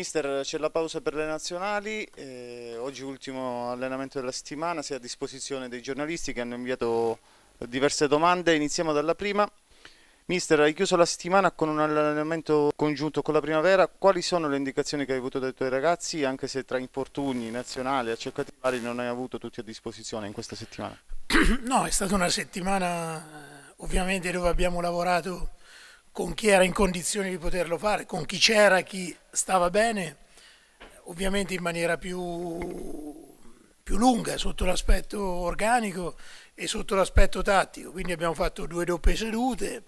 Mister, c'è la pausa per le nazionali, eh, oggi ultimo allenamento della settimana, sei a disposizione dei giornalisti che hanno inviato diverse domande, iniziamo dalla prima. Mister, hai chiuso la settimana con un allenamento congiunto con la primavera, quali sono le indicazioni che hai avuto dai tuoi ragazzi, anche se tra infortuni, nazionali, accercati vari non hai avuto tutti a disposizione in questa settimana? No, è stata una settimana ovviamente dove abbiamo lavorato con chi era in condizione di poterlo fare, con chi c'era, chi stava bene, ovviamente in maniera più, più lunga sotto l'aspetto organico e sotto l'aspetto tattico. Quindi abbiamo fatto due doppie sedute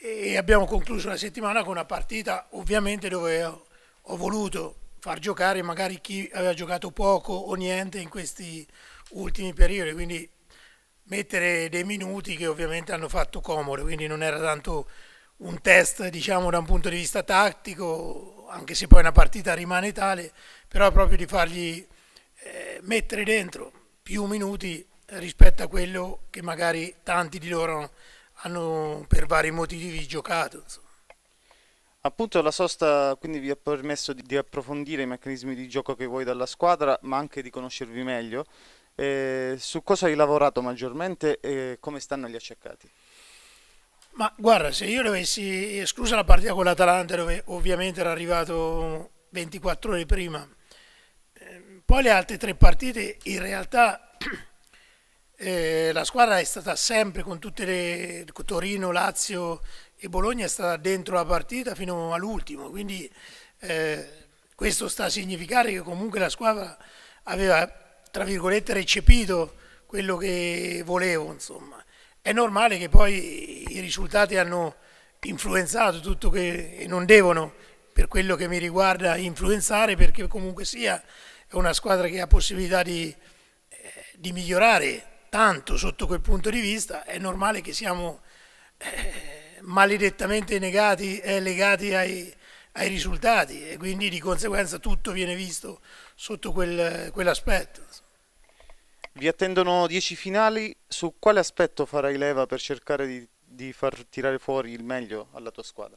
e abbiamo concluso la settimana con una partita ovviamente dove ho voluto far giocare magari chi aveva giocato poco o niente in questi ultimi periodi, quindi mettere dei minuti che ovviamente hanno fatto comodo, quindi non era tanto un test diciamo da un punto di vista tattico, anche se poi una partita rimane tale, però proprio di fargli eh, mettere dentro più minuti rispetto a quello che magari tanti di loro hanno per vari motivi giocato. Insomma. Appunto la sosta quindi vi ha permesso di, di, approfondire i meccanismi di gioco che vuoi dalla squadra, ma anche di conoscervi meglio. Eh, su cosa hai lavorato maggiormente e come stanno gli acceccati? Ma guarda, se io l'avessi esclusa la partita con l'Atalanta, dove ovviamente era arrivato 24 ore prima, ehm, poi le altre tre partite in realtà eh, la squadra è stata sempre con tutte le Torino, Lazio e Bologna è stata dentro la partita fino all'ultimo, quindi eh, questo sta a significare che comunque la squadra aveva tra virgolette recepito quello che volevo, insomma. È normale che poi i risultati hanno influenzato tutto che non devono per quello che mi riguarda influenzare perché comunque sia è una squadra che ha possibilità di, eh, di migliorare tanto sotto quel punto di vista è normale che siamo eh, maledettamente negati, eh, legati ai, ai, risultati e quindi di conseguenza tutto viene visto sotto quel, quell'aspetto. Vi attendono dieci finali, su quale aspetto farai leva per cercare di di far tirare fuori il meglio alla tua squadra?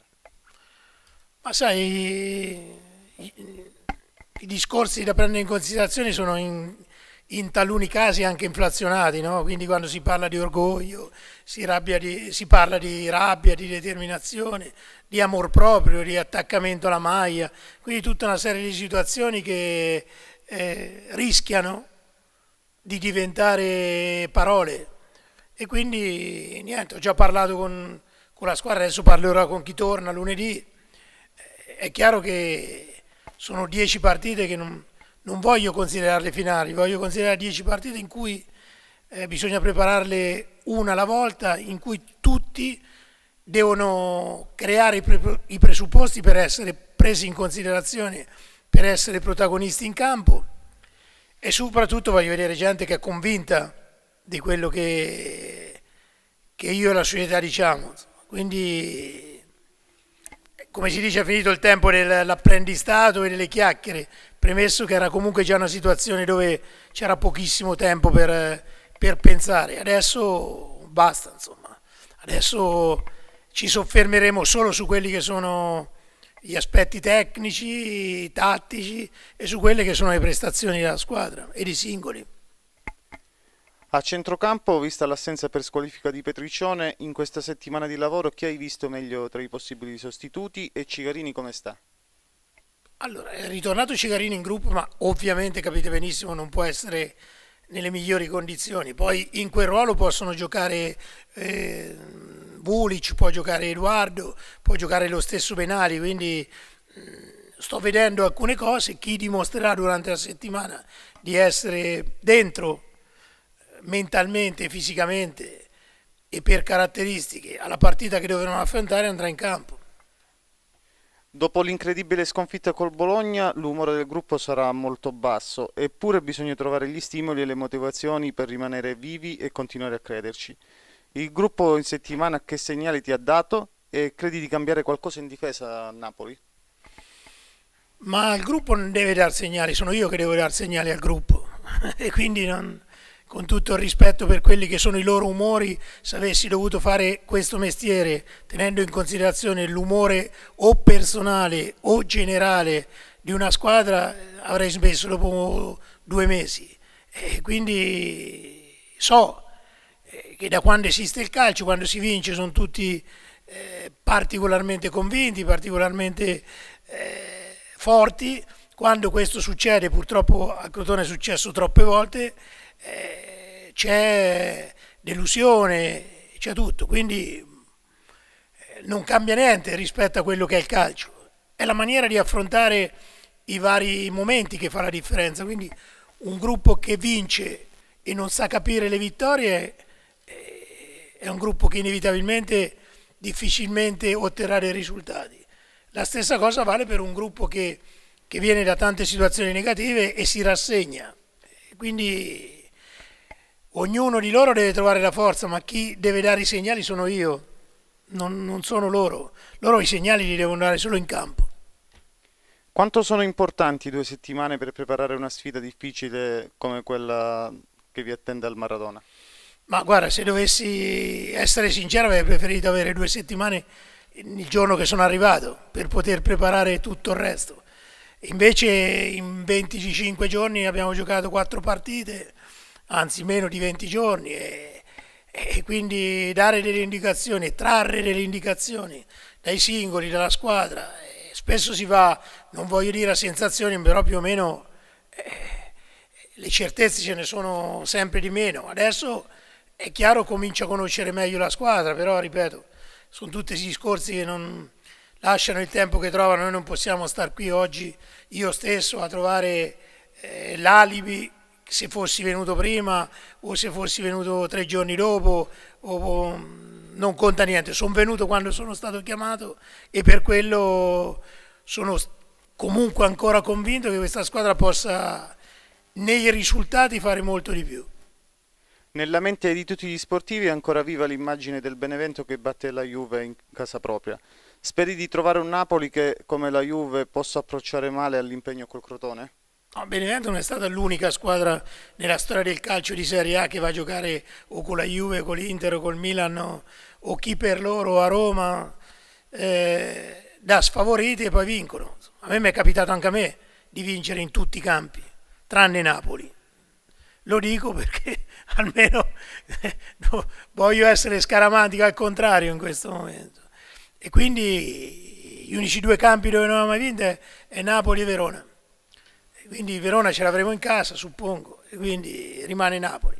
Ma sai, i, i discorsi da prendere in considerazione sono in, in taluni casi anche inflazionati, no? quindi quando si parla di orgoglio, si, di, si, parla di rabbia, di determinazione, di amor proprio, di attaccamento alla maglia, quindi tutta una serie di situazioni che eh, rischiano di diventare parole e quindi niente, ho già parlato con, con la squadra, adesso parlerò con chi torna lunedì, eh, è chiaro che sono dieci partite che non, non voglio considerarle finali, voglio considerare dieci partite in cui eh, bisogna prepararle una alla volta, in cui tutti devono creare i, pre i presupposti per essere presi in considerazione, per essere protagonisti in campo e soprattutto voglio vedere gente che è convinta di quello che, che io e la società diciamo. Quindi, come si dice, è finito il tempo dell'apprendistato e delle chiacchiere, premesso che era comunque già una situazione dove c'era pochissimo tempo per, per pensare. Adesso basta, insomma. Adesso ci soffermeremo solo su quelli che sono gli aspetti tecnici, tattici e su quelle che sono le prestazioni della squadra e dei singoli. A centrocampo, vista l'assenza per squalifica di Petricione, in questa settimana di lavoro chi hai visto meglio tra i possibili sostituti e Cigarini come sta? Allora, è ritornato Cigarini in gruppo, ma ovviamente capite benissimo non può essere nelle migliori condizioni. Poi in quel ruolo possono giocare eh, Vulic, può giocare Edoardo, può giocare lo stesso Benali, quindi mm, sto vedendo alcune cose, chi dimostrerà durante la settimana di essere dentro mentalmente, fisicamente e per caratteristiche alla partita che dovranno affrontare andrà in campo. Dopo l'incredibile sconfitta col Bologna, l'umore del gruppo sarà molto basso, eppure bisogna trovare gli stimoli e le motivazioni per rimanere vivi e continuare a crederci. Il gruppo in settimana che segnali ti ha dato e credi di cambiare qualcosa in difesa a Napoli? Ma il gruppo non deve dar segnali, sono io che devo dar segnali al gruppo e quindi non, con tutto il rispetto per quelli che sono i loro umori, se avessi dovuto fare questo mestiere tenendo in considerazione l'umore o personale o generale di una squadra avrei smesso dopo due mesi. E quindi so eh, che da quando esiste il calcio, quando si vince, sono tutti eh, particolarmente convinti, particolarmente eh, forti. Quando questo succede, purtroppo a Crotone è successo troppe volte, eh, c'è delusione, c'è tutto, quindi eh, non cambia niente rispetto a quello che è il calcio. È la maniera di affrontare i vari momenti che fa la differenza, quindi un gruppo che vince e non sa capire le vittorie eh, è un gruppo che inevitabilmente difficilmente otterrà dei risultati. La stessa cosa vale per un gruppo che, che viene da tante situazioni negative e si rassegna. Quindi Ognuno di loro deve trovare la forza, ma chi deve dare i segnali sono io, non, non sono loro. Loro i segnali li devono dare solo in campo. Quanto sono importanti due settimane per preparare una sfida difficile come quella che vi attende al Maradona? Ma guarda, se dovessi essere sincero, avrei preferito avere due settimane il giorno che sono arrivato per poter preparare tutto il resto. Invece in 25 giorni abbiamo giocato quattro partite, anzi meno di 20 giorni e, e quindi dare delle indicazioni, trarre delle indicazioni dai singoli, dalla squadra, spesso si va, non voglio dire a sensazioni, però più o meno eh, le certezze ce ne sono sempre di meno. Adesso è chiaro comincia a conoscere meglio la squadra, però ripeto, sono tutti discorsi che non lasciano il tempo che trovano, noi non possiamo stare qui oggi io stesso a trovare eh, l'alibi se fossi venuto prima o se fossi venuto tre giorni dopo o, non conta niente, sono venuto quando sono stato chiamato e per quello sono comunque ancora convinto che questa squadra possa nei risultati fare molto di più. Nella mente di tutti gli sportivi è ancora viva l'immagine del Benevento che batte la Juve in casa propria. Speri di trovare un Napoli che, come la Juve, possa approcciare male all'impegno col Crotone? No, Benevento non è stata l'unica squadra nella storia del calcio di Serie A che va a giocare o con la Juve, con l'Inter o con col Milano o chi per loro a Roma eh, da sfavoriti e poi vincono. A me mi è capitato anche a me di vincere in tutti i campi, tranne Napoli. Lo dico perché almeno no, voglio essere scaramantico al contrario in questo momento. E quindi gli unici due campi dove non ho mai vinto è Napoli e Verona. Quindi Verona ce l'avremo in casa, suppongo, e quindi rimane Napoli.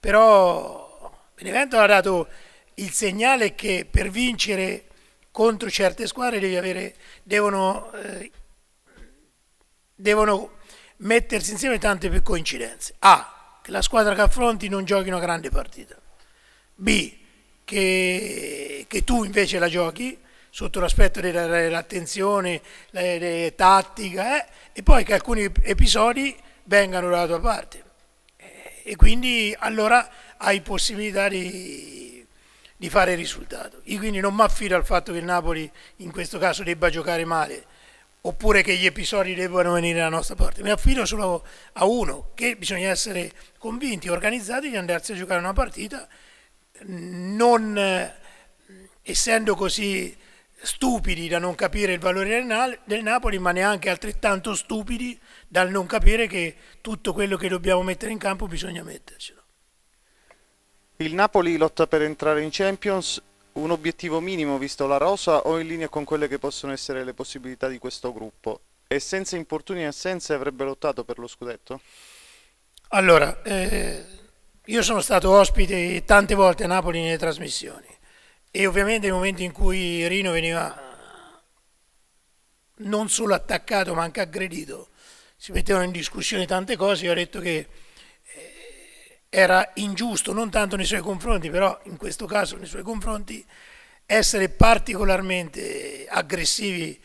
Però Benevento ha dato il segnale che per vincere contro certe squadre avere, devono, eh, devono mettersi insieme tante coincidenze. A. Che la squadra che affronti non giochi una grande partita. B. Che, che, tu invece la giochi sotto l'aspetto della relazione, tattica, eh, e poi che alcuni episodi vengano dalla tua parte. E quindi allora hai possibilità di, di fare risultato. Io quindi non mi affido al fatto che il Napoli in questo caso debba giocare male, oppure che gli episodi debbano venire dalla nostra parte. Mi affido solo a uno, che bisogna essere convinti, organizzati di andarsi a giocare una partita, non essendo così stupidi da non capire il valore del, Napoli, ma neanche altrettanto stupidi dal non capire che tutto quello che dobbiamo mettere in campo bisogna mettercelo. Il Napoli lotta per entrare in Champions, un obiettivo minimo visto la rosa o in linea con quelle che possono essere le possibilità di questo gruppo? E senza infortuni e assenze avrebbe lottato per lo scudetto? Allora, eh, io sono stato ospite tante volte a Napoli nelle trasmissioni e ovviamente nel momento in cui Rino veniva non solo attaccato ma anche aggredito, si mettevano in discussione tante cose, io ho detto che eh, era ingiusto, non tanto nei suoi confronti, però in questo caso nei suoi confronti, essere particolarmente aggressivi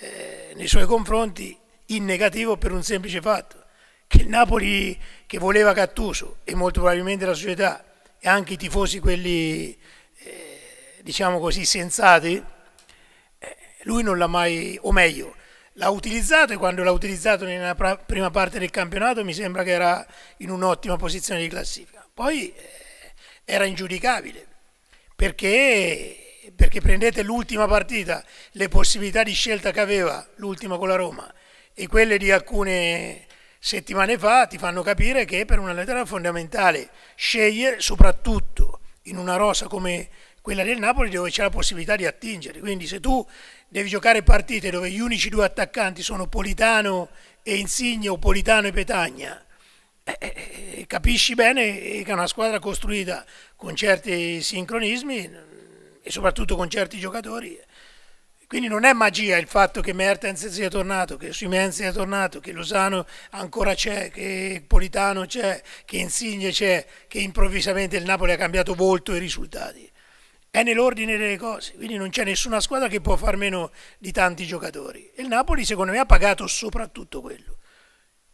eh, nei suoi confronti in negativo per un semplice fatto, che il Napoli che voleva Cattuso e molto probabilmente la società e anche i tifosi quelli diciamo così, sensati, eh, lui non l'ha mai, o meglio, l'ha utilizzato e quando l'ha utilizzato nella prima parte del campionato mi sembra che era in un'ottima posizione di classifica. Poi eh, era ingiudicabile perché, perché prendete l'ultima partita, le possibilità di scelta che aveva, l'ultima con la Roma, e quelle di alcune settimane fa ti fanno capire che per una lettera fondamentale scegliere soprattutto in una rosa come quella del Napoli dove c'è la possibilità di attingere. Quindi se tu devi giocare partite dove gli unici due attaccanti sono Politano e Insigne o Politano e Petagna, eh, eh, eh capisci bene che è una squadra costruita con certi sincronismi mm, e soprattutto con certi giocatori. Quindi non è magia il fatto che Mertens sia tornato, che Simenz sia tornato, che Lusano ancora c'è, che Politano c'è, che Insigne c'è, che improvvisamente il Napoli ha cambiato volto e risultati è nell'ordine delle cose, quindi non c'è nessuna squadra che può far meno di tanti giocatori. E il Napoli secondo me ha pagato soprattutto quello.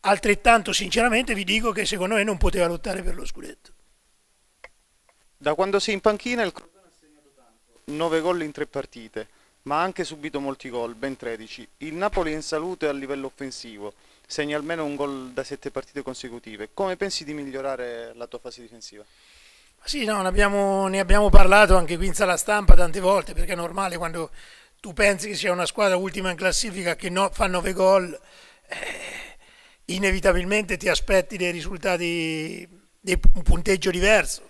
Altrettanto sinceramente vi dico che secondo me non poteva lottare per lo scudetto. Da quando sei in panchina il Crotone ha segnato tanto, 9 gol in 3 partite, ma ha anche subito molti gol, ben 13. Il Napoli è in salute a livello offensivo, segna almeno un gol da 7 partite consecutive. Come pensi di migliorare la tua fase difensiva? Sì, no, ne abbiamo, ne abbiamo, parlato anche qui in sala stampa tante volte, perché è normale quando tu pensi che sia una squadra ultima in classifica che no, fa 9 gol, eh, inevitabilmente ti aspetti dei risultati, dei, un punteggio diverso.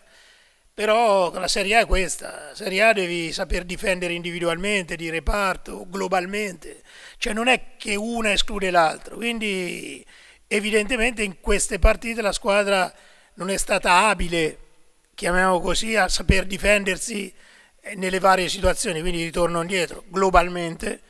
Però la Serie A è questa, la Serie A devi saper difendere individualmente, di reparto, globalmente, cioè non è che una esclude l'altra, quindi evidentemente in queste partite la squadra non è stata abile chiamiamo così, a saper difendersi eh, nelle varie situazioni, quindi ritorno indietro globalmente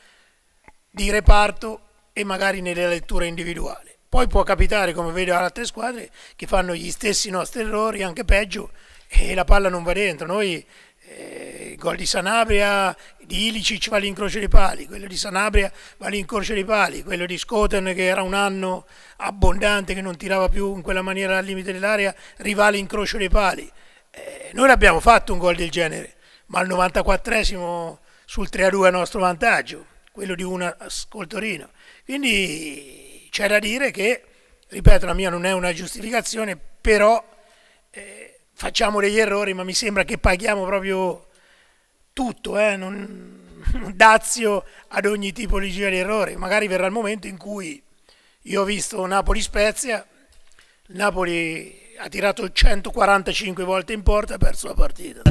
di reparto e magari nelle letture individuali. Poi può capitare, come vedo ad altre squadre, che fanno gli stessi nostri errori, anche peggio, e la palla non va dentro. Noi eh, il gol di Sanabria, di Ilicic va all'incrocio dei pali, quello di Sanabria va all'incrocio dei pali, quello di Scoten che era un anno abbondante che non tirava più in quella maniera al limite dell'area, rivale incrocio dei pali. Eh, noi abbiamo fatto un gol del genere, ma al 94esimo sul 3-2 a nostro vantaggio, quello di una col Quindi c'è da dire che, ripeto, la mia non è una giustificazione, però eh, facciamo degli errori, ma mi sembra che paghiamo proprio tutto, eh? non, dazio ad ogni tipologia di errore. Magari verrà il momento in cui io ho visto Napoli-Spezia, Napoli ha tirato 145 volte in porta e ha perso la partita.